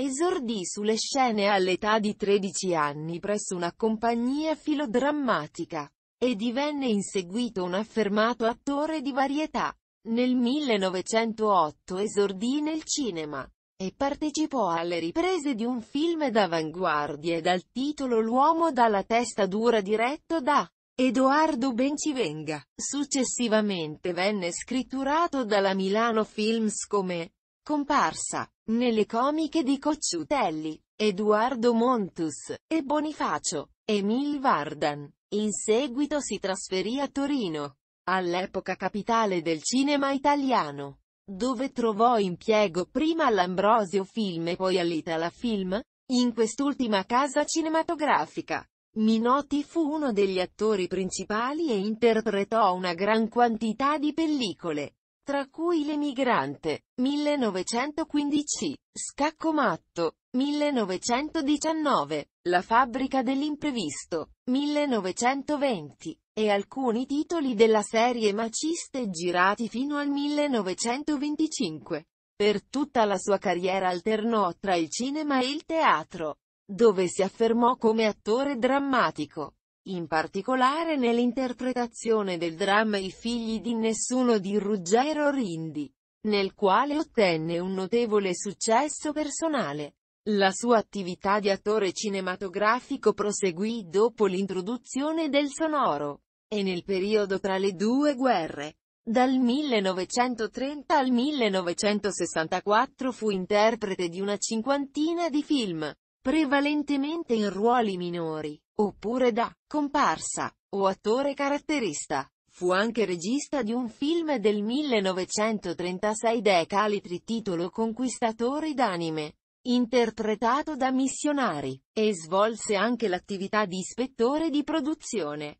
Esordì sulle scene all'età di 13 anni presso una compagnia filodrammatica, e divenne in seguito un affermato attore di varietà. Nel 1908 esordì nel cinema, e partecipò alle riprese di un film d'avanguardia dal titolo L'uomo dalla testa dura diretto da Edoardo Bencivenga. Successivamente venne scritturato dalla Milano Films come Comparsa, nelle comiche di Cocciutelli, Eduardo Montus, e Bonifacio, Emil Vardan. In seguito si trasferì a Torino, all'epoca capitale del cinema italiano, dove trovò impiego prima all'Ambrosio Film e poi all'Itala Film. In quest'ultima casa cinematografica, Minotti fu uno degli attori principali e interpretò una gran quantità di pellicole tra cui L'emigrante, 1915, scacco matto, 1919, La fabbrica dell'imprevisto, 1920, e alcuni titoli della serie maciste girati fino al 1925. Per tutta la sua carriera alternò tra il cinema e il teatro, dove si affermò come attore drammatico in particolare nell'interpretazione del dramma I figli di nessuno di Ruggero Rindi, nel quale ottenne un notevole successo personale. La sua attività di attore cinematografico proseguì dopo l'introduzione del sonoro, e nel periodo tra le due guerre. Dal 1930 al 1964 fu interprete di una cinquantina di film, prevalentemente in ruoli minori, oppure da comparsa o attore caratterista. Fu anche regista di un film del 1936 decalitri titolo Conquistatori d'anime, interpretato da missionari, e svolse anche l'attività di ispettore di produzione.